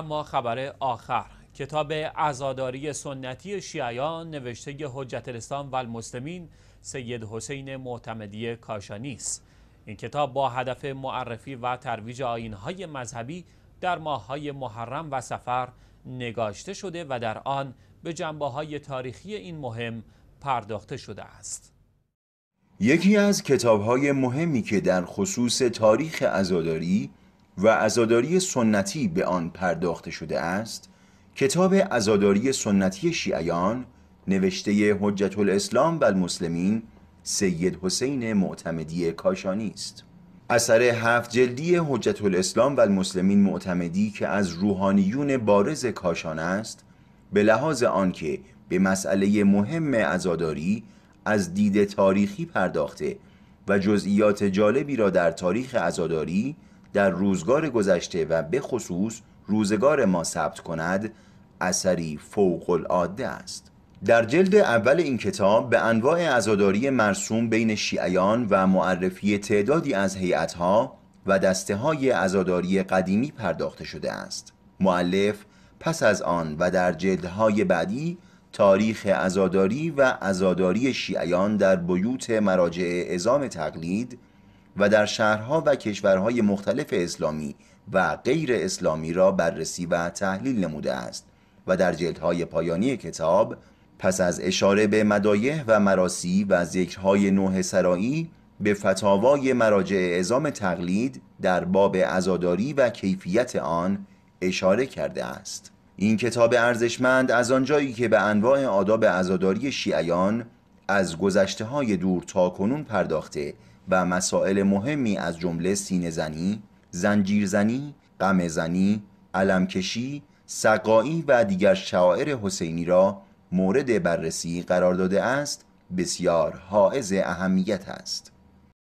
و خبر آخر کتاب ازاداری سنتی شیعیان نوشته حجت الاسلام و المسلمین سید حسین معتمدی کاشانی است این کتاب با هدف معرفی و ترویج آینهای مذهبی در ماههای محرم و سفر نگاشته شده و در آن به جنبه های تاریخی این مهم پرداخته شده است یکی از کتاب های مهمی که در خصوص تاریخ ازاداری و ازاداری سنتی به آن پرداخته شده است کتاب ازاداری سنتی شیعیان نوشته حجت الاسلام و المسلمین سید حسین معتمدی کاشانی است اثر هفت جلدی حجت الاسلام و المسلمین معتمدی که از روحانیون بارز کاشان است به لحاظ آنکه به مسئله مهم ازاداری از دید تاریخی پرداخته و جزئیات جالبی را در تاریخ عزاداری در روزگار گذشته و به خصوص روزگار ما ثبت کند اثری فوق العاده است در جلد اول این کتاب به انواع ازاداری مرسوم بین شیعیان و معرفی تعدادی از هیئت‌ها و دسته های عزاداری قدیمی پرداخته شده است معلف پس از آن و در جلدهای بعدی تاریخ ازاداری و ازاداری شیعیان در بیوت مراجع اعزام تقلید و در شهرها و کشورهای مختلف اسلامی و غیر اسلامی را بررسی و تحلیل نموده است و در جلدهای پایانی کتاب پس از اشاره به مدایح و مراسی و ذکرهای نوه سرایی به فتاوای مراجع اعزام تقلید در باب ازاداری و کیفیت آن اشاره کرده است این کتاب ارزشمند از آنجایی که به انواع آداب ازاداری شیعیان از گذشته های دور تا کنون پرداخته و مسائل مهمی از جمله سینه زنی، زنی، غم زنی، علمکشی، سقایی و دیگر شاعر حسینی را مورد بررسی قرار داده است بسیار حائز اهمیت است